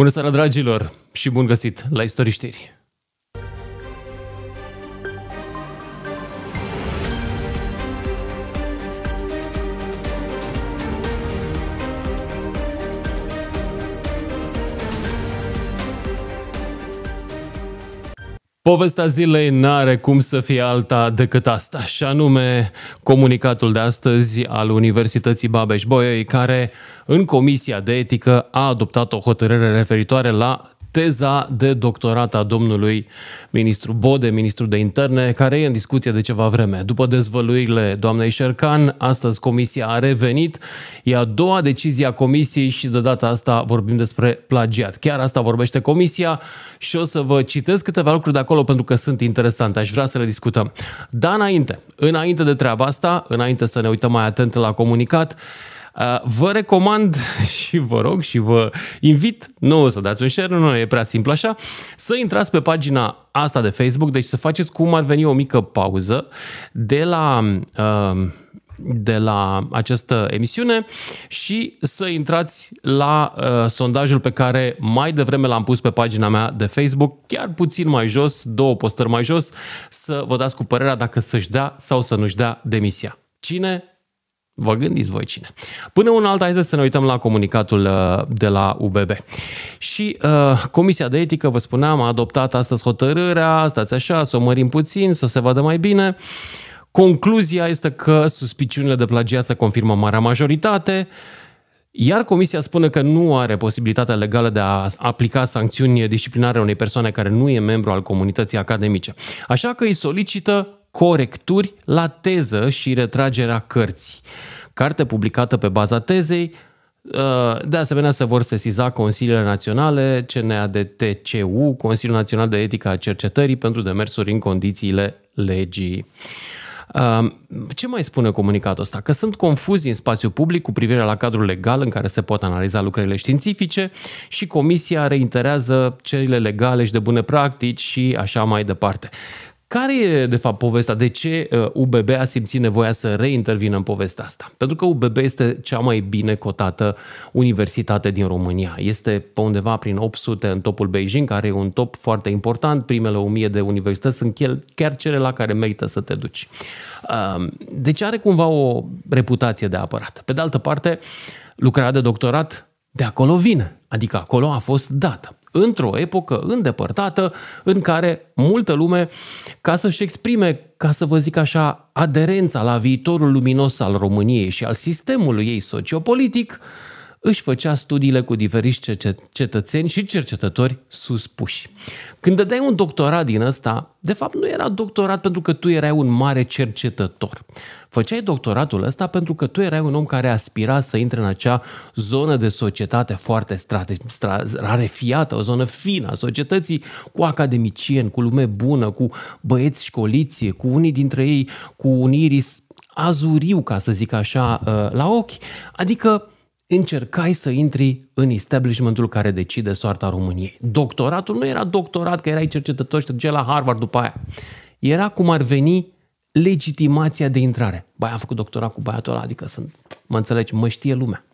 Bună seara, dragilor, și bun găsit la istoriștiri. Povestea zilei n-are cum să fie alta decât asta, și anume comunicatul de astăzi al Universității Babeș-Bolyai, care în Comisia de Etică a adoptat o hotărâre referitoare la teza de doctorat a domnului ministru Bode, ministru de interne, care e în discuție de ceva vreme. După dezvăluirile doamnei Șercan, astăzi comisia a revenit. E a doua decizie a comisiei și de data asta vorbim despre plagiat. Chiar asta vorbește comisia și o să vă citesc câteva lucruri de acolo pentru că sunt interesante. Aș vrea să le discutăm. Dar înainte, înainte de treaba asta, înainte să ne uităm mai atent la comunicat, Uh, vă recomand și vă rog și vă invit, nu o să dați un share, nu e prea simplu așa, să intrați pe pagina asta de Facebook, deci să faceți cum ar veni o mică pauză de la... Uh, de la această emisiune și să intrați la uh, sondajul pe care mai devreme l-am pus pe pagina mea de Facebook, chiar puțin mai jos, două postări mai jos, să vă dați cu părerea dacă să-și dea sau să nu-și dea demisia. Cine Vă gândiți voi cine. Până un alt, haideți să ne uităm la comunicatul uh, de la UBB. Și uh, Comisia de Etică, vă spuneam, a adoptat astăzi hotărârea, stați așa, să o mărim puțin, să se vadă mai bine. Concluzia este că suspiciunile de plagiat se confirmă marea majoritate, iar comisia spune că nu are posibilitatea legală de a aplica sancțiuni disciplinare unei persoane care nu e membru al comunității academice. Așa că îi solicită corecturi la teză și retragerea cărții. Carte publicată pe baza tezei, uh, de asemenea, se vor sesiza Consiliile Naționale, CNADTCU, Consiliul Național de Etică a Cercetării pentru demersuri în condițiile legii. Uh, ce mai spune comunicatul ăsta? Că sunt confuzii în spațiu public cu privire la cadrul legal în care se pot analiza lucrările științifice și comisia reiterează cerile legale și de bune practici și așa mai departe. Care e, de fapt, povestea? De ce UBB uh, a simțit nevoia să reintervină în povestea asta? Pentru că UBB este cea mai bine cotată universitate din România. Este pe undeva prin 800 în topul Beijing, care e un top foarte important. Primele 1000 de universități sunt chiar cele la care merită să te duci. Um, deci are cumva o reputație de apărat. Pe de altă parte, lucrarea de doctorat de acolo vine, adică acolo a fost dată într-o epocă îndepărtată în care multă lume, ca să-și exprime, ca să vă zic așa, aderența la viitorul luminos al României și al sistemului ei sociopolitic, uh, își făcea studiile cu diferiți cetățeni și cercetători suspuși. Când dai un doctorat din ăsta, de fapt nu era doctorat pentru că tu erai un mare cercetător. Făceai doctoratul ăsta pentru că tu erai un om care aspira să intre în acea zonă de societate foarte strate, stra, rarefiată, o zonă fină a societății, cu academicieni, cu lume bună, cu băieți școliție, cu unii dintre ei cu un iris azuriu, ca să zic așa, uh, la ochi. Adică încercai să intri în establishmentul care decide soarta României. Doctoratul nu era doctorat, că erai cercetător și te la Harvard după aia. Era cum ar veni legitimația de intrare. Băi, am făcut doctorat cu băiatul ăla, adică sunt, mă înțelegi, mă știe lumea.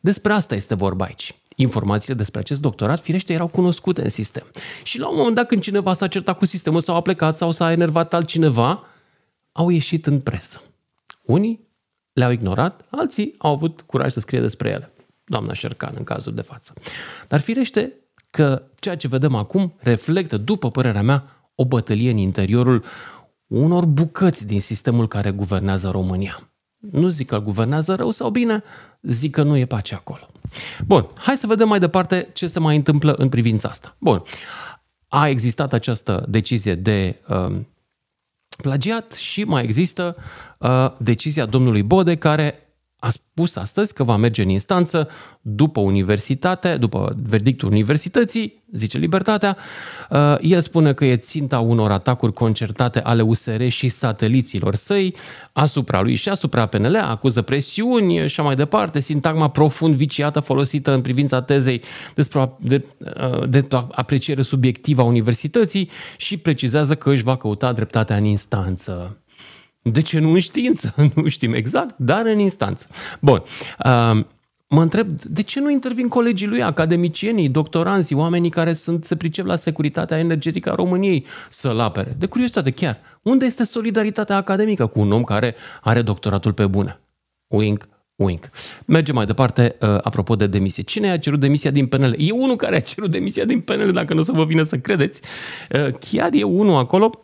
Despre asta este vorba aici. Informațiile despre acest doctorat, firește, erau cunoscute în sistem. Și la un moment dat, când cineva s-a certat cu sistemul sau a plecat sau s-a enervat altcineva, au ieșit în presă. Unii le-au ignorat, alții au avut curaj să scrie despre ele. Doamna Șercan, în cazul de față. Dar firește că ceea ce vedem acum reflectă, după părerea mea, o bătălie în interiorul unor bucăți din sistemul care guvernează România. Nu zic că guvernează rău sau bine, zic că nu e pace acolo. Bun, hai să vedem mai departe ce se mai întâmplă în privința asta. Bun, a existat această decizie de uh, plagiat și mai există uh, decizia domnului Bode care a spus astăzi că va merge în instanță după universitate, după verdictul universității, zice Libertatea. Uh, el spune că e ținta unor atacuri concertate ale USR și sateliților săi asupra lui și asupra PNL, acuză presiuni și mai departe, sintagma profund viciată folosită în privința tezei despre de, uh, de apreciere subiectivă a universității și precizează că își va căuta dreptatea în instanță. De ce nu în știință? Nu știm exact, dar în instanță. Bun. Um, mă întreb, de ce nu intervin colegii lui, academicienii, doctoranzii, oamenii care sunt, se pricep la securitatea energetică a României să-l apere? De curiozitate, chiar. Unde este solidaritatea academică cu un om care are doctoratul pe bună? Wink, Wink. Mergem mai departe, uh, apropo de demisie. Cine a cerut demisia din PNL? E unul care a cerut demisia din PNL, dacă nu o să vă vină să credeți. Uh, chiar e unul acolo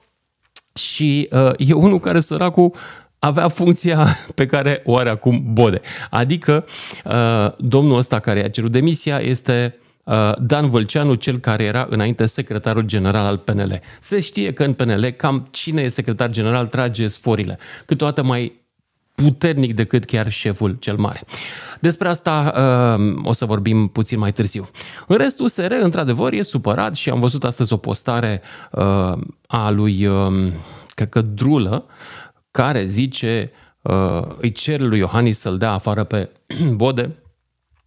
și uh, e unul care săracul avea funcția pe care o are acum Bode. Adică uh, domnul ăsta care i-a cerut demisia este uh, Dan Vâlceanu, cel care era înainte secretarul general al PNL. Se știe că în PNL cam cine e secretar general trage sforile. Câteodată mai puternic decât chiar șeful cel mare. Despre asta uh, o să vorbim puțin mai târziu. În rest, USR, într-adevăr, e supărat și am văzut astăzi o postare uh, a lui, uh, cred că Drulă, care zice, uh, îi cer lui Iohannis să-l dea afară pe Bode,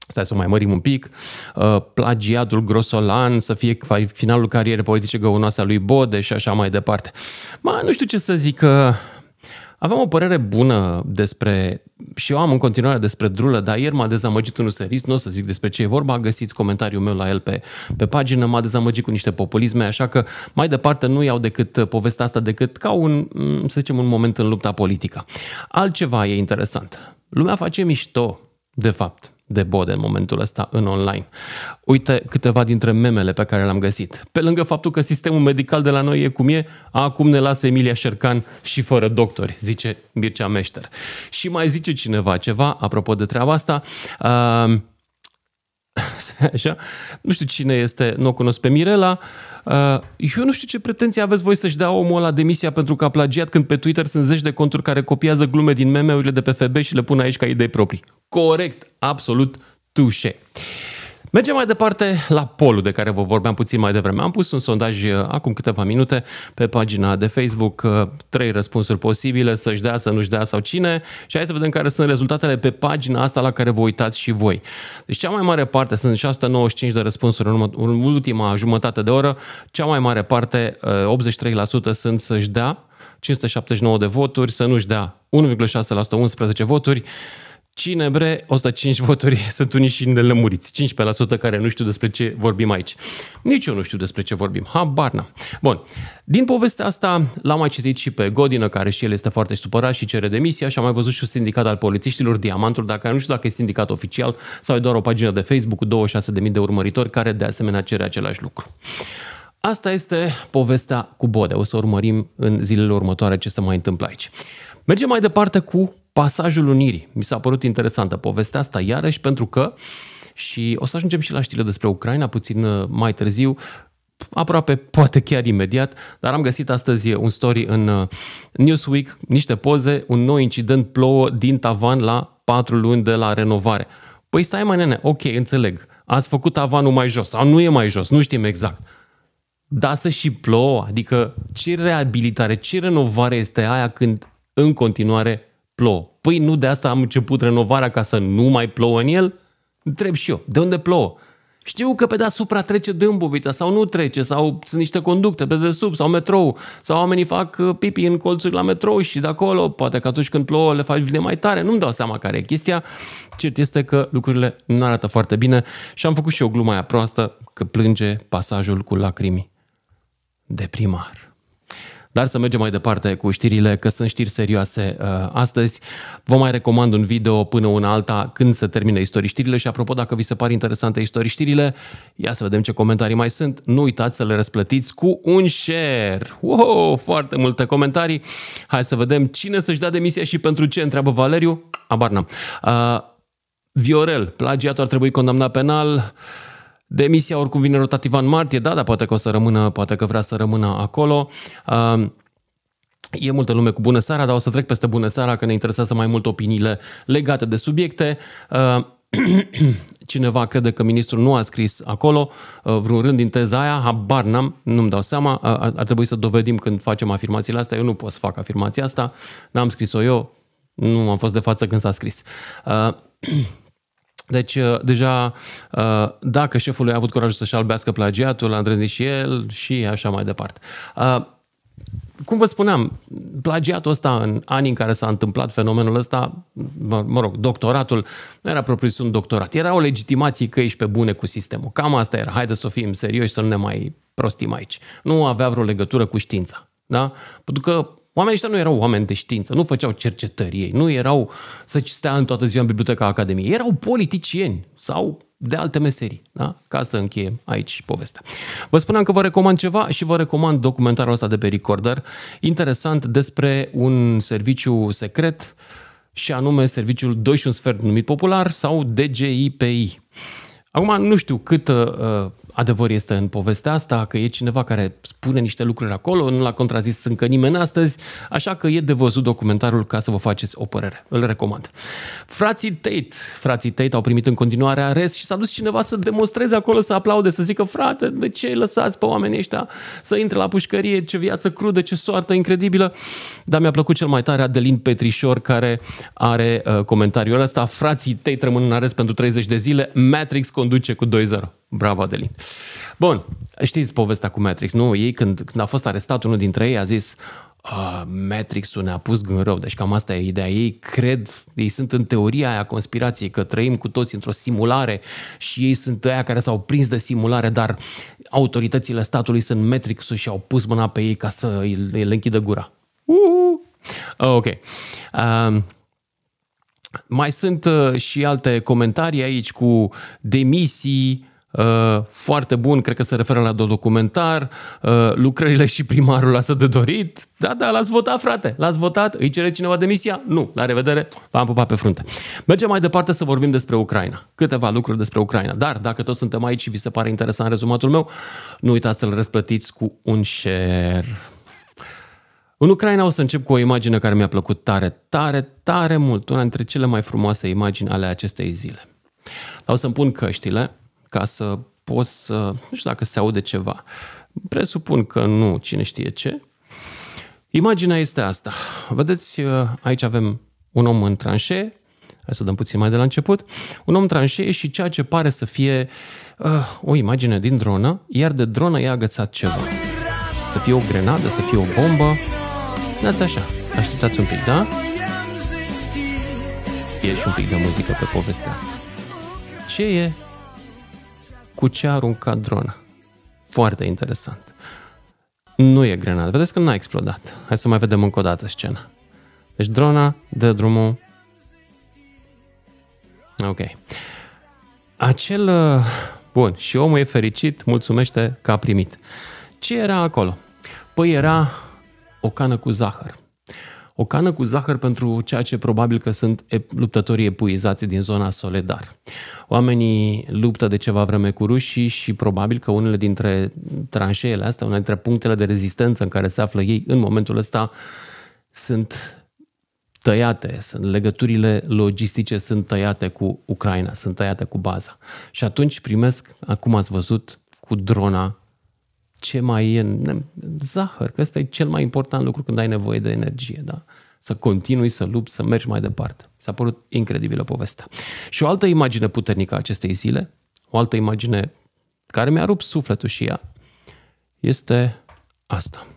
stai să mai mărim un pic, uh, plagiatul grosolan, să fie finalul carierei politice găunoase a lui Bode și așa mai departe. Ma, nu știu ce să zic, Aveam o părere bună despre, și eu am în continuare despre drulă, dar ieri m-a dezamăgit un userist, nu o să zic despre ce e vorba, găsiți comentariul meu la el pe, pe pagină, m-a dezamăgit cu niște populisme, așa că mai departe nu iau decât uh, povestea asta decât ca un, mm, să zicem, un moment în lupta politică. Altceva e interesant. Lumea face mișto, de fapt, de bode în momentul ăsta în online. Uite câteva dintre memele pe care le-am găsit. Pe lângă faptul că sistemul medical de la noi e cum e, acum ne lasă Emilia Șercan și fără doctori, zice Mircea Meșter. Și mai zice cineva ceva, apropo de treaba asta, uh, așa, nu știu cine este, nu o cunosc pe Mirela, uh, Uh, eu nu știu ce pretenții aveți voi să-și dea omul la demisia pentru că a plagiat când pe Twitter sunt zeci de conturi care copiază glume din meme-urile de pe FB și le pun aici ca idei proprii. Corect, absolut, tușe. Mergem mai departe la polul de care vă vorbeam puțin mai devreme. Am pus un sondaj uh, acum câteva minute pe pagina de Facebook, uh, trei răspunsuri posibile, să-și dea, să nu-și dea sau cine. Și hai să vedem care sunt rezultatele pe pagina asta la care vă uitați și voi. Deci cea mai mare parte, sunt 695 de răspunsuri în, urmă, în ultima jumătate de oră, cea mai mare parte, 83% uh, sunt să-și dea, 579 de voturi, să nu-și dea 1,6% 11 voturi, Cine bre, 105 voturi sunt unii și nelămuriți, 15% care nu știu despre ce vorbim aici. Nici eu nu știu despre ce vorbim, habar n-am. Bun, din povestea asta l-am mai citit și pe Godină, care și el este foarte supărat și cere demisia și am mai văzut și un sindicat al polițiștilor, Diamantul, dacă nu știu dacă e sindicat oficial sau e doar o pagină de Facebook cu 26.000 de urmăritori care de asemenea cere același lucru. Asta este povestea cu Bode. O să urmărim în zilele următoare ce se mai întâmplă aici. Mergem mai departe cu pasajul Unirii. Mi s-a părut interesantă povestea asta iarăși pentru că și o să ajungem și la știrile despre Ucraina puțin uh, mai târziu, aproape, poate chiar imediat, dar am găsit astăzi un story în uh, Newsweek, niște poze, un nou incident plouă din tavan la 4 luni de la renovare. Păi stai mai nene, ok, înțeleg, ați făcut tavanul mai jos sau nu e mai jos, nu știm exact. Dar să și plouă, adică ce reabilitare, ce renovare este aia când în continuare plouă. Păi nu de asta am început renovarea ca să nu mai plouă în el? Întreb și eu, de unde plouă? Știu că pe deasupra trece Dâmbovița sau nu trece, sau sunt niște conducte pe sub sau metrou, sau oamenii fac uh, pipi în colțuri la metrou și de acolo, poate că atunci când plouă le faci vine mai tare, nu-mi dau seama care e chestia. Cert este că lucrurile nu arată foarte bine și am făcut și o glumă aia proastă că plânge pasajul cu lacrimi de primar. Dar să mergem mai departe cu știrile, că sunt știri serioase uh, astăzi. Vă mai recomand un video până una alta când se termină istoriștirile și apropo, dacă vi se par interesante istoriștirile, ia să vedem ce comentarii mai sunt. Nu uitați să le răsplătiți cu un share. Wow, foarte multe comentarii. Hai să vedem cine să-și dea demisia și pentru ce, întreabă Valeriu. Abarnam. Uh, Viorel, plagiatul ar trebui condamnat penal. Uh, Demisia oricum vine rotativa în martie, da, dar poate că o să rămână, poate că vrea să rămână acolo. Um, e multă lume cu bună seara, dar o să trec peste bună seara, că ne interesează mai mult opiniile legate de subiecte. Uh, cineva crede că ministrul nu a scris acolo uh, vreun rând din teza aia, habar n-am, nu-mi dau seama, ar, trebui să dovedim când facem afirmațiile astea, eu nu pot să fac afirmația asta, n-am scris-o eu, nu am fost de față când s-a scris. Uh, Deci, uh, deja, uh, dacă șeful lui a avut curajul să-și albească plagiatul, a îndrăznit și el și așa mai departe. Uh, cum vă spuneam, plagiatul ăsta în anii în care s-a întâmplat fenomenul ăsta, mă, mă rog, doctoratul, nu era propriu un doctorat, era o legitimație că ești pe bune cu sistemul. Cam asta era, haide să fim serioși, să nu ne mai prostim aici. Nu avea vreo legătură cu știința. Da? Pentru că Oamenii ăștia nu erau oameni de știință, nu făceau cercetări ei, nu erau să stea în toată ziua în biblioteca Academiei, erau politicieni sau de alte meserii. Da? Ca să încheiem aici povestea. Vă spuneam că vă recomand ceva și vă recomand documentarul ăsta de pe Recorder, interesant despre un serviciu secret și anume serviciul 2 și un sfert numit popular sau DGIPI. Acum nu știu cât uh, adevăr este în povestea asta, că e cineva care spune niște lucruri acolo, nu l-a contrazis încă nimeni astăzi, așa că e de văzut documentarul ca să vă faceți o părere. Îl recomand. Frații Tate, frații Tate au primit în continuare arest și s-a dus cineva să demonstreze acolo, să aplaude, să zică, frate, de ce îi lăsați pe oamenii ăștia să intre la pușcărie, ce viață crudă, ce soartă incredibilă. Dar mi-a plăcut cel mai tare Adelin Petrișor, care are uh, comentariul ăsta. Frații Tate rămân în arest pentru 30 de zile, Matrix conduce cu 2-0. Bravo, Adelin. Bun, știți povestea cu Matrix, nu? Ei, când, când a fost arestat unul dintre ei, a zis Matrix-ul ne-a pus gând rău. Deci cam asta e ideea. Ei cred, ei sunt în teoria aia conspirației, că trăim cu toți într-o simulare și ei sunt aia care s-au prins de simulare, dar autoritățile statului sunt Matrix-ul și au pus mâna pe ei ca să îi, le închidă gura. Uhu! Ok. Um, mai sunt uh, și alte comentarii aici cu demisii, Uh, foarte bun, cred că se referă la documentar, uh, lucrările și primarul lasă de dorit. Da, da, l-ați votat, frate, l-ați votat, îi cere cineva demisia? Nu, la revedere, v-am pupat pe frunte. Mergem mai departe să vorbim despre Ucraina. Câteva lucruri despre Ucraina, dar dacă toți suntem aici și vi se pare interesant rezumatul meu, nu uitați să-l răsplătiți cu un share. În Ucraina o să încep cu o imagine care mi-a plăcut tare, tare, tare mult, una dintre cele mai frumoase imagini ale acestei zile. Dar o să-mi pun căștile ca să poți să... Nu știu dacă se aude ceva. Presupun că nu, cine știe ce. Imaginea este asta. Vedeți, uh, aici avem un om în tranșee, hai să dăm puțin mai de la început, un om în tranșee și ceea ce pare să fie uh, o imagine din dronă, iar de dronă e agățat ceva. Să fie o grenadă, să fie o bombă. Dați așa, așteptați un pic, da? E și un pic de muzică pe povestea asta. Ce e cu ce a aruncat drona. Foarte interesant. Nu e grenadă. Vedeți că n-a explodat. Hai să mai vedem încă o dată scena. Deci drona dă drumul. Ok. Acel... Uh, bun, și omul e fericit, mulțumește că a primit. Ce era acolo? Păi era o cană cu zahăr o cană cu zahăr pentru ceea ce probabil că sunt luptătorii epuizați din zona Soledar. Oamenii luptă de ceva vreme cu rușii și probabil că unele dintre tranșeele astea, unele dintre punctele de rezistență în care se află ei în momentul ăsta sunt tăiate, sunt legăturile logistice sunt tăiate cu Ucraina, sunt tăiate cu baza. Și atunci primesc, acum ați văzut, cu drona ce mai e în zahăr, că ăsta e cel mai important lucru când ai nevoie de energie, da? Să continui, să lupți, să mergi mai departe. S-a părut incredibilă povestea. Și o altă imagine puternică a acestei zile, o altă imagine care mi-a rupt sufletul și ea, este asta.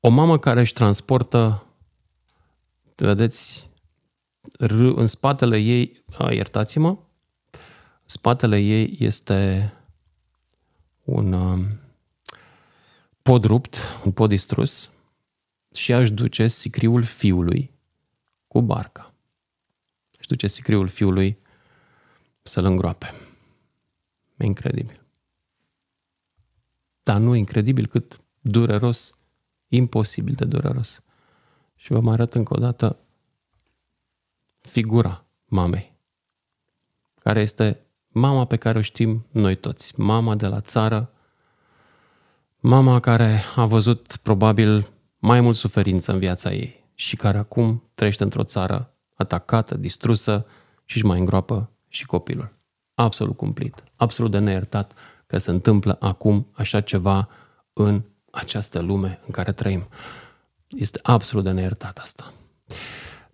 O mamă care își transportă, vedeți, în spatele ei, a, iertați-mă, spatele ei este un um, pod rupt, un pod distrus și aș duce sicriul fiului cu barca. Și duce sicriul fiului să-l îngroape. E incredibil. Dar nu incredibil cât dureros, imposibil de dureros. Și vă mai arăt încă o dată figura mamei, care este Mama pe care o știm noi toți, mama de la țară, mama care a văzut probabil mai mult suferință în viața ei și care acum trăiește într-o țară atacată, distrusă și își mai îngroapă și copilul. Absolut cumplit, absolut de neiertat că se întâmplă acum așa ceva în această lume în care trăim. Este absolut de neiertat asta.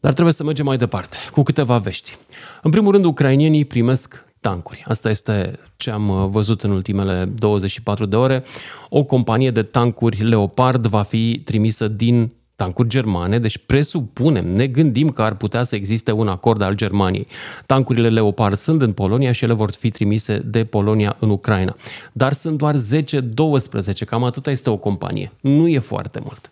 Dar trebuie să mergem mai departe, cu câteva vești. În primul rând, ucrainienii primesc tancuri. Asta este ce am uh, văzut în ultimele 24 de ore. O companie de tancuri Leopard va fi trimisă din tancuri germane, deci presupunem, ne gândim că ar putea să existe un acord al Germaniei. Tancurile Leopard sunt în Polonia și ele vor fi trimise de Polonia în Ucraina. Dar sunt doar 10-12, cam atâta este o companie. Nu e foarte mult.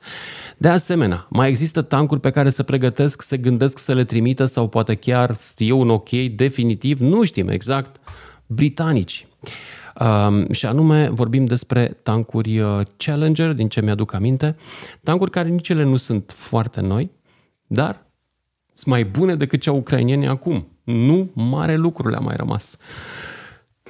De asemenea, mai există tancuri pe care se pregătesc, se gândesc să le trimită sau poate chiar stiu un ok definitiv, nu știm exact, britanici. Și anume vorbim despre tancuri uh, Challenger, din ce mi-aduc aminte, tancuri care nici ele nu sunt foarte noi, dar sunt mai bune decât cea ucrainiene acum. Nu mare lucru le-a mai rămas.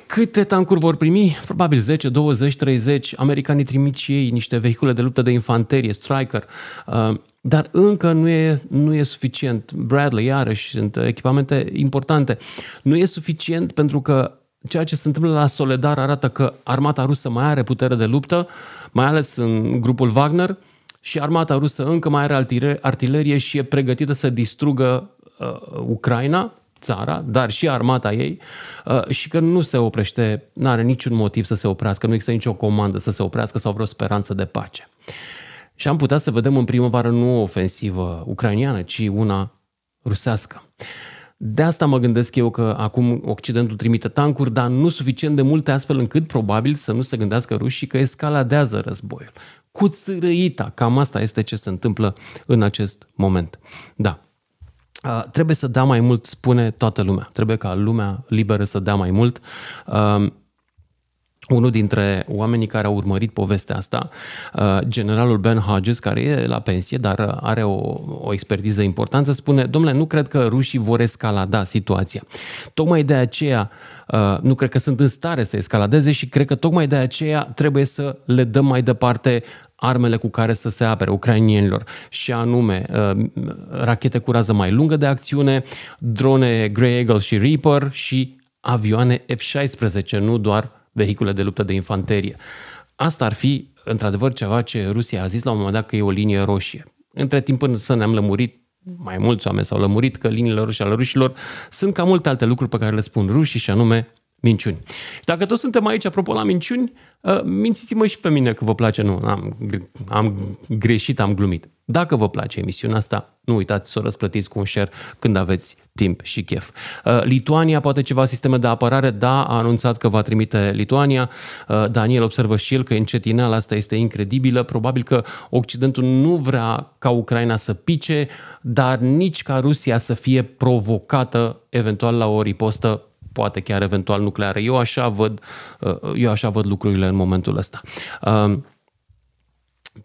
Câte tancuri vor primi? Probabil 10, 20, 30. Americanii trimit și ei niște vehicule de luptă de infanterie, Striker. Uh, dar încă nu e, nu e suficient. Bradley, iarăși, sunt echipamente importante. Nu e suficient pentru că ceea ce se întâmplă la Soledar arată că armata rusă mai are putere de luptă, mai ales în grupul Wagner, și armata rusă încă mai are artilerie și e pregătită să distrugă uh, Ucraina, țara, dar și armata ei uh, și că nu se oprește, nu are niciun motiv să se oprească, nu există nicio comandă să se oprească sau vreo speranță de pace. Și am putea să vedem în primăvară nu o ofensivă ucrainiană, ci una rusească. Uh, de asta mă gândesc eu că acum Occidentul trimite tancuri, dar nu suficient de multe astfel încât probabil să nu se gândească rușii că escaladează războiul. Cu țărăita, cam asta este ce se întâmplă în acest moment. Da, Uh, trebuie să dea mai mult, spune toată lumea. Trebuie ca lumea liberă să dea mai mult. Uh, unul dintre oamenii care au urmărit povestea asta, uh, generalul Ben Hodges, care e la pensie, dar uh, are o, o expertiză importantă, spune, domnule, nu cred că rușii vor escalada situația. Tocmai de aceea, uh, nu cred că sunt în stare să escaladeze și cred că tocmai de aceea trebuie să le dăm mai departe armele cu care să se apere ucrainienilor și anume rachete cu rază mai lungă de acțiune, drone Grey Eagle și Reaper și avioane F-16, nu doar vehicule de luptă de infanterie. Asta ar fi, într-adevăr, ceva ce Rusia a zis la un moment dat că e o linie roșie. Între timp, până să ne-am lămurit, mai mulți oameni s-au lămurit că liniile roșii ale rușilor sunt ca multe alte lucruri pe care le spun rușii și anume minciuni. Dacă toți suntem aici, apropo, la minciuni, Ă, mințiți-mă și pe mine că vă place, nu, am, am greșit, am glumit. Dacă vă place emisiunea asta, nu uitați să o răsplătiți cu un share când aveți timp și chef. Ă, Lituania, poate ceva sisteme de apărare, da, a anunțat că va trimite Lituania. Ă, Daniel observă și el că încetineala asta este incredibilă. Probabil că Occidentul nu vrea ca Ucraina să pice, dar nici ca Rusia să fie provocată eventual la o ripostă poate chiar eventual nucleare. Eu așa văd, uh, eu așa văd lucrurile în momentul ăsta. Um,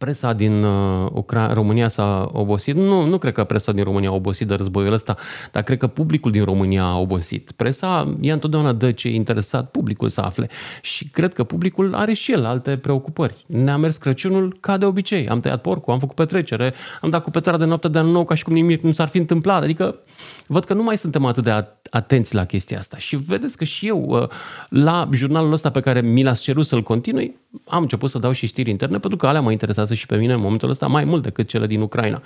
presa din uh, Ucra- România s-a obosit. Nu, nu cred că presa din România a obosit de războiul ăsta, dar cred că publicul din România a obosit. Presa, ea întotdeauna dă ce e interesat publicul să afle și cred că publicul are și el alte preocupări. Ne-a mers Crăciunul ca de obicei. Am tăiat porcul, am făcut petrecere, am dat cu petrară de noapte de anul nou ca și cum nimic nu s-ar fi întâmplat. Adică văd că nu mai suntem atât de atenți la chestia asta. Și vedeți că și eu, uh, la jurnalul ăsta pe care mi l-ați cerut să-l continui, am început să dau și știri interne, pentru că alea mă interesează afectează și pe mine în momentul ăsta mai mult decât cele din Ucraina.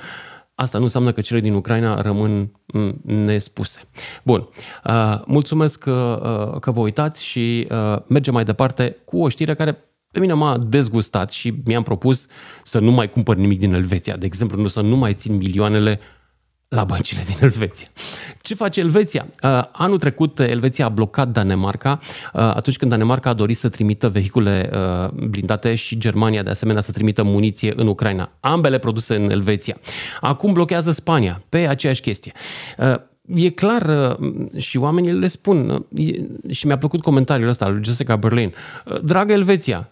Asta nu înseamnă că cele din Ucraina rămân mm, nespuse. Bun, uh, mulțumesc că, uh, uh, că vă uitați și mergem mai departe cu o știre care pe mine m-a dezgustat și mi-am propus să nu mai cumpăr nimic din Elveția. De exemplu, nu să nu mai țin milioanele la băncile din Elveția. Ce face Elveția? Uh, anul trecut uh, Elveția a blocat Danemarca uh, atunci când Danemarca a dorit să trimită vehicule blindate și Germania de asemenea să trimită muniție în Ucraina. Ambele produse în Elveția. Acum blochează Spania pe aceeași chestie e clar și oamenii le spun și mi-a plăcut comentariul ăsta al lui Jessica Berlin. Dragă Elveția,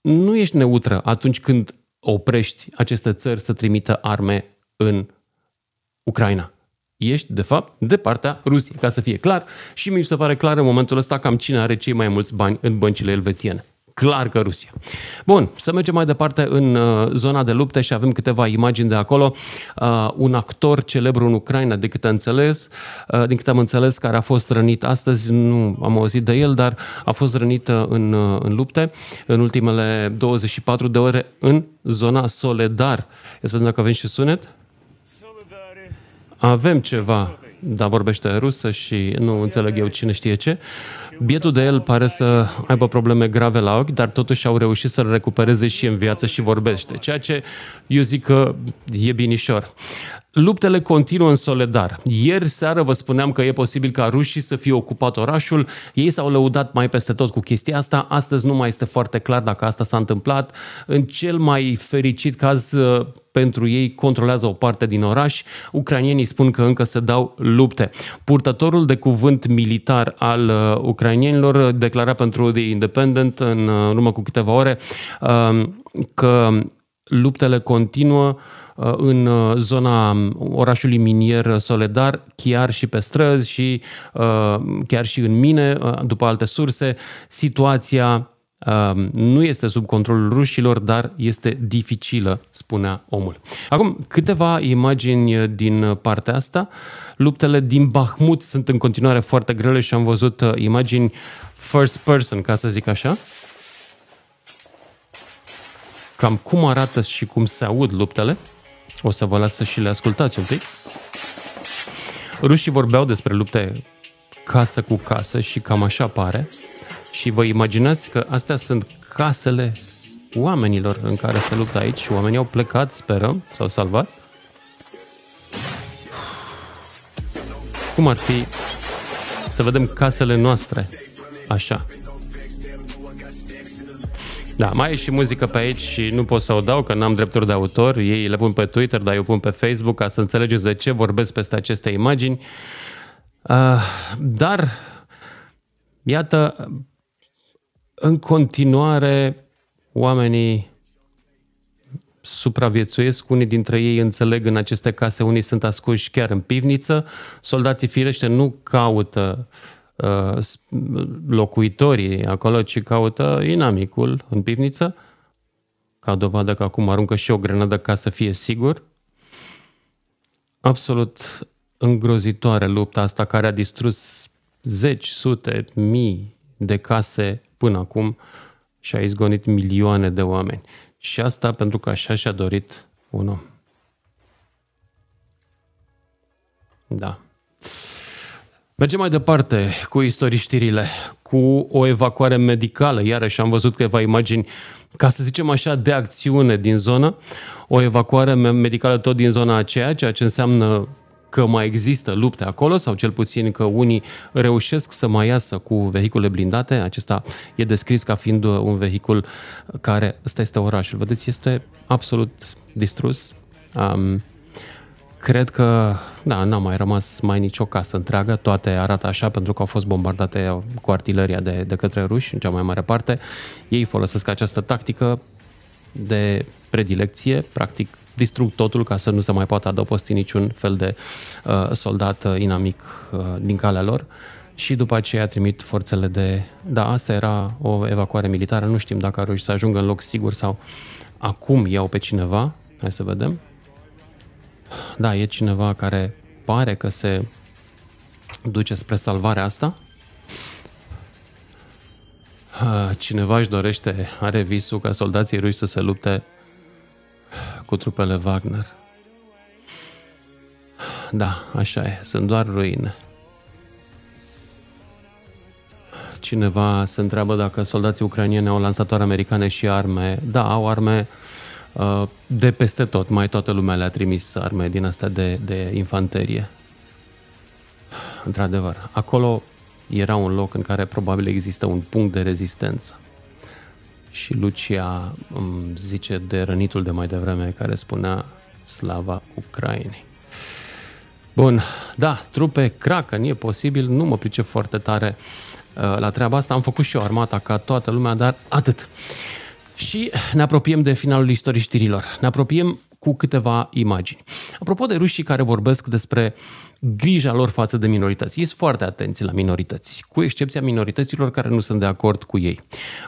nu ești neutră atunci când oprești aceste țări să trimită arme în Ucraina. Ești, de fapt, de partea Rusiei, ca să fie clar. Și mi se pare clar în momentul ăsta cam cine are cei mai mulți bani în băncile elvețiene clar că Rusia. Bun, să mergem mai departe în uh, zona de lupte și avem câteva imagini de acolo. Uh, un actor celebru în Ucraina, de câte înțeles, uh, din câte am înțeles, care a fost rănit astăzi, nu am auzit de el, dar a fost rănit uh, în, uh, în lupte în ultimele 24 de ore în zona Soledar. Este să vedem dacă avem și sunet avem ceva, dar vorbește rusă și nu înțeleg eu cine știe ce. Bietul de el pare să aibă probleme grave la ochi, dar totuși au reușit să-l recupereze și în viață și vorbește, ceea ce eu zic că e binișor. Luptele continuă în Soledar. Ieri seară vă spuneam că e posibil ca rușii să fie ocupat orașul. Ei s-au lăudat mai peste tot cu chestia asta. Astăzi nu mai este foarte clar dacă asta s-a întâmplat. În cel mai fericit caz uh, pentru ei controlează o parte din oraș. Ucrainienii spun că încă se dau lupte. Purtătorul de cuvânt militar al uh, ucrainienilor uh, declara pentru The Independent în urmă cu câteva ore că luptele continuă Uh, în uh, zona um, orașului minier Soledar, chiar și pe străzi și uh, chiar și în mine, după alte surse, situația um, nu este sub controlul rușilor, dar este dificilă, spunea omul. Acum, câteva imagini din partea asta. Luptele din Bahmut sunt în continuare foarte grele și am văzut imagini first person, ca să zic așa. Cam cum arată și cum se aud luptele. O să vă las să și le ascultați un pic. Rușii vorbeau despre lupte casă cu casă și cam așa pare. Și vă imaginați că astea sunt casele oamenilor în care se luptă aici. Oamenii au plecat, sperăm, s-au salvat. Cum ar fi să vedem casele noastre așa, da, mai e și muzică pe aici și nu pot să o dau, că n-am drepturi de autor. Ei le pun pe Twitter, dar eu pun pe Facebook ca să înțelegeți de ce vorbesc peste aceste imagini. Ah, dar, iată, în continuare, oamenii supraviețuiesc, unii dintre ei înțeleg în aceste case, unii sunt ascuși chiar în pivniță. Soldații firește nu caută uh, Uh, locuitorii acolo, ci caută inamicul în pivniță, ca dovadă că acum aruncă și o grenadă ca să fie sigur. Absolut îngrozitoare lupta asta care a distrus zeci, sute, mii de case până acum și a izgonit milioane de oameni. Și asta pentru că așa și-a dorit un om. Da. Mergem mai departe cu istoriștirile, cu o evacuare medicală. Iarăși am văzut câteva imagini, ca să zicem așa, de acțiune din zonă. O evacuare medicală tot din zona aceea, ceea ce înseamnă că mai există lupte acolo sau cel puțin că unii reușesc să mai iasă cu vehicule blindate. Acesta e descris ca fiind un vehicul care, ăsta este orașul, vedeți, este absolut distrus. Um, Cred că, da, n-a mai rămas mai nicio casă întreagă, toate arată așa pentru că au fost bombardate cu artileria de, de către ruși în cea mai mare parte. Ei folosesc această tactică de predilecție, practic distrug totul ca să nu se mai poată adăposti niciun fel de uh, soldat uh, inamic uh, din calea lor și după aceea trimit forțele de... Da, asta era o evacuare militară, nu știm dacă a reușit să ajungă în loc sigur sau acum iau pe cineva, hai să vedem da, e cineva care pare că se duce spre salvarea asta. Cineva își dorește, are visul ca soldații ruși să se lupte cu trupele Wagner. Da, așa e, sunt doar ruine. Cineva se întreabă dacă soldații ucranieni au lansatoare americane și arme. Da, au arme uh, Uh, de peste tot, mai toată lumea le-a trimis arme din astea de, de infanterie. Într-adevăr, acolo era un loc în care probabil există un punct de rezistență. Și Lucia um, zice de rănitul de mai devreme care spunea slava Ucrainei. Bun, da, trupe nu e posibil, nu mă pricep foarte tare uh, la treaba asta. Am făcut și eu armata ca toată lumea, dar atât. Uh, și ne apropiem de finalul istoriei știrilor. Ne apropiem cu câteva imagini. Apropo de rușii care vorbesc despre grija lor față de minorități, ei sunt foarte atenți la minorități, cu excepția minorităților care nu sunt de acord cu ei.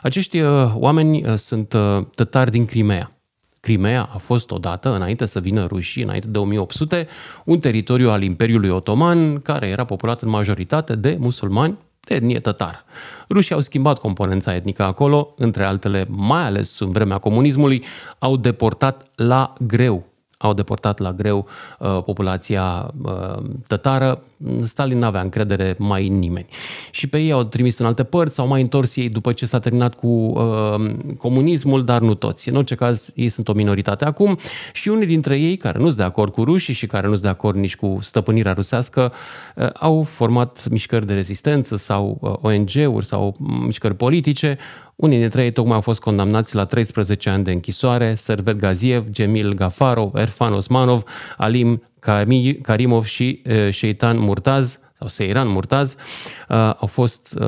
Acești uh, oameni uh, sunt uh, tătari din Crimea. Crimea a fost odată, înainte să vină rușii, înainte de 1800, un teritoriu al Imperiului Otoman care era populat în majoritate de musulmani de etnie tătară. Rușii au schimbat componența etnică acolo, între altele, mai ales în vremea comunismului, au deportat la greu au deportat la greu uh, populația uh, tătară. Stalin n-avea încredere mai în nimeni. Și pe ei au trimis în alte părți, s-au mai întors ei după ce s-a terminat cu uh, comunismul, dar nu toți. În orice caz, ei sunt o minoritate acum și unii dintre ei, care nu sunt de acord cu rușii și care nu sunt de acord nici cu stăpânirea rusească, uh, au format mișcări de rezistență sau uh, ONG-uri sau mm, mișcări politice, unii dintre ei tocmai au fost condamnați la 13 ani de închisoare, Server Gaziev, Gemil Gafarov, Erfan Osmanov, Alim Karimov și Sheitan Murtaz, sau Seiran Murtaz, au fost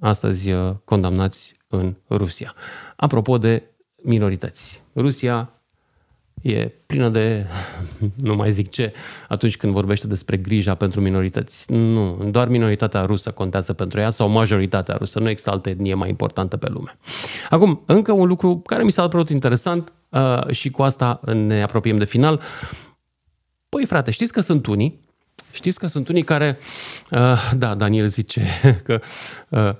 astăzi condamnați în Rusia. Apropo de minorități, Rusia e plină de, nu mai zic ce, atunci când vorbește despre grija pentru minorități. Nu, doar minoritatea rusă contează pentru ea sau majoritatea rusă. Nu există altă etnie mai importantă pe lume. Acum, încă un lucru care mi s-a părut interesant uh, și cu asta ne apropiem de final. Păi frate, știți că sunt unii, știți că sunt unii care, uh, da, Daniel zice că uh,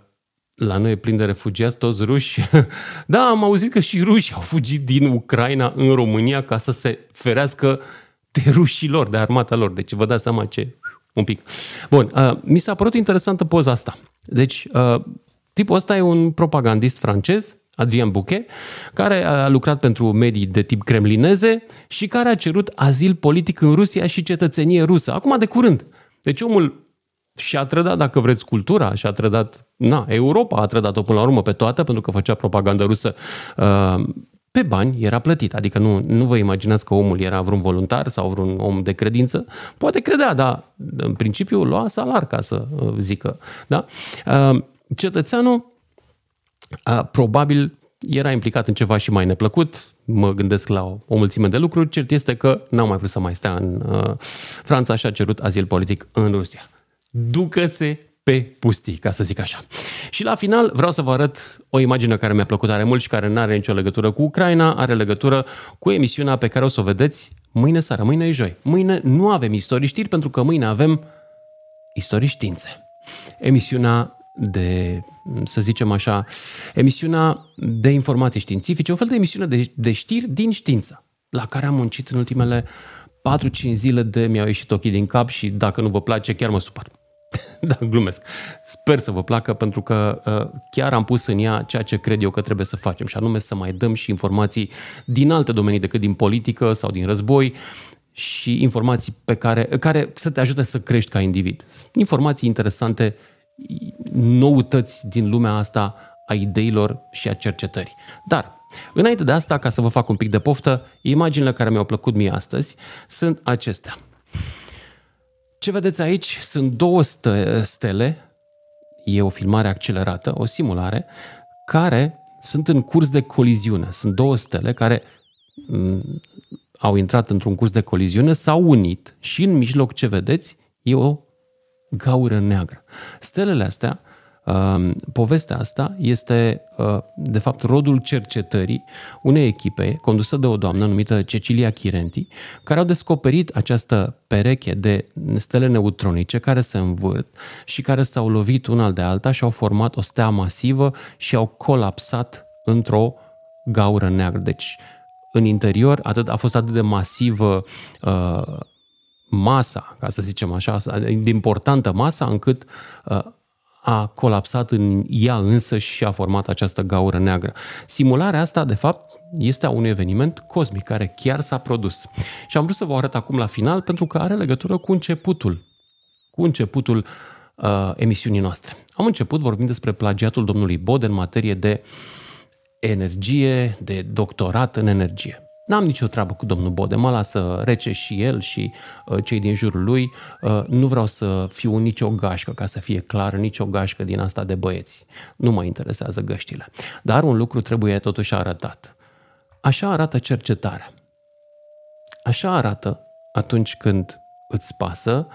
la noi e plin de refugiați, toți ruși. da, am auzit că și ruși au fugit din Ucraina în România ca să se ferească de rușilor, de armata lor. Deci vă dați seama ce... Un pic. Bun, uh, mi s-a părut interesantă poza asta. Deci, uh, tipul ăsta e un propagandist francez, Adrian Bouquet, care a lucrat pentru medii de tip kremlineze și care a cerut azil politic în Rusia și cetățenie rusă. Acum de curând. Deci omul și a trădat, dacă vreți, cultura și a trădat, na, Europa a trădat-o până la urmă pe toată pentru că făcea propagandă rusă uh, pe bani, era plătit. Adică nu, nu vă imaginați că omul era vreun voluntar sau vreun om de credință. Poate credea, dar în principiu lua salar, ca să uh, zică. Da? Uh, cetățeanul probabil era implicat în ceva și mai neplăcut, mă gândesc la o, mulțime de lucruri, cert este că n-am mai vrut să mai stea în Franța și a cerut azil politic în Rusia ducă-se pe pustii, ca să zic așa. Și la final vreau să vă arăt o imagine care mi-a plăcut are mult și care nu are nicio legătură cu Ucraina, are legătură cu emisiunea pe care o să o vedeți mâine seara, mâine e joi. Mâine nu avem istorii știri pentru că mâine avem istorii științe. Emisiunea de, să zicem așa, emisiunea de informații științifice, un fel de emisiune de, de știri din știință, la care am muncit în ultimele 4-5 zile de mi-au ieșit ochii din cap și dacă nu vă place, chiar mă supăr. da, glumesc. Sper să vă placă pentru că uh, chiar am pus în ea ceea ce cred eu că trebuie să facem și anume să mai dăm și informații din alte domenii decât din politică sau din război și informații pe care, care să te ajute să crești ca individ. Informații interesante, noutăți din lumea asta a ideilor și a cercetării. Dar, înainte de asta, ca să vă fac un pic de poftă, imaginile care mi-au plăcut mie astăzi sunt acestea. Ce vedeți aici? Sunt două stele, e o filmare accelerată, o simulare, care sunt în curs de coliziune. Sunt două stele care mm, au intrat într-un curs de coliziune, s-au unit și în mijloc ce vedeți e o gaură neagră. Stelele astea Povestea asta este, ă, de fapt, rodul cercetării unei echipe condusă de o doamnă numită Cecilia Chirenti, care au descoperit această pereche de stele neutronice care se învârt și care s-au lovit una de alta și au format o stea masivă și au colapsat într-o gaură neagră. Deci, în interior, atât, a fost atât de masivă ă, masa, ca să zicem așa, de importantă masa, încât ă, a colapsat în ea însă și a format această gaură neagră. Simularea asta, de fapt, este a unui eveniment cosmic care chiar s-a produs. Și am vrut să vă arăt acum la final pentru că are legătură cu începutul, cu începutul uh, emisiunii noastre. Am început vorbind despre plagiatul domnului Bode în materie de energie, de doctorat în energie. N-am nicio treabă cu domnul Bode, mă lasă rece și el și uh, cei din jurul lui. Uh, nu vreau să fiu nicio gașcă, ca să fie clar, nicio gașcă din asta de băieți. Nu mă interesează găștile. Dar un lucru trebuie totuși arătat. Așa arată cercetarea. Așa arată atunci când îți pasă,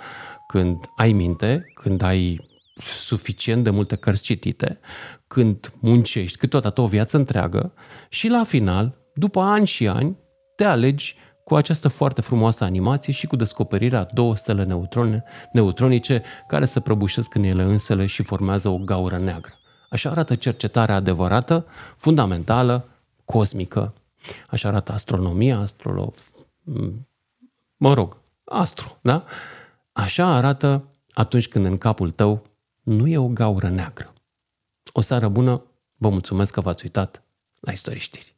când ai minte, când ai suficient de multe cărți citite, când muncești câteodată o viață întreagă și la final, după ani și ani, te alegi cu această foarte frumoasă animație și cu descoperirea două stele neutrone, neutronice care se prăbușesc în ele însele și formează o gaură neagră. Așa arată cercetarea adevărată, fundamentală, cosmică. Așa arată astronomia, astrolog, mă rog, astru, da? Așa arată atunci când în capul tău nu e o gaură neagră. O seară bună, vă mulțumesc că v-ați uitat la istoriștiri.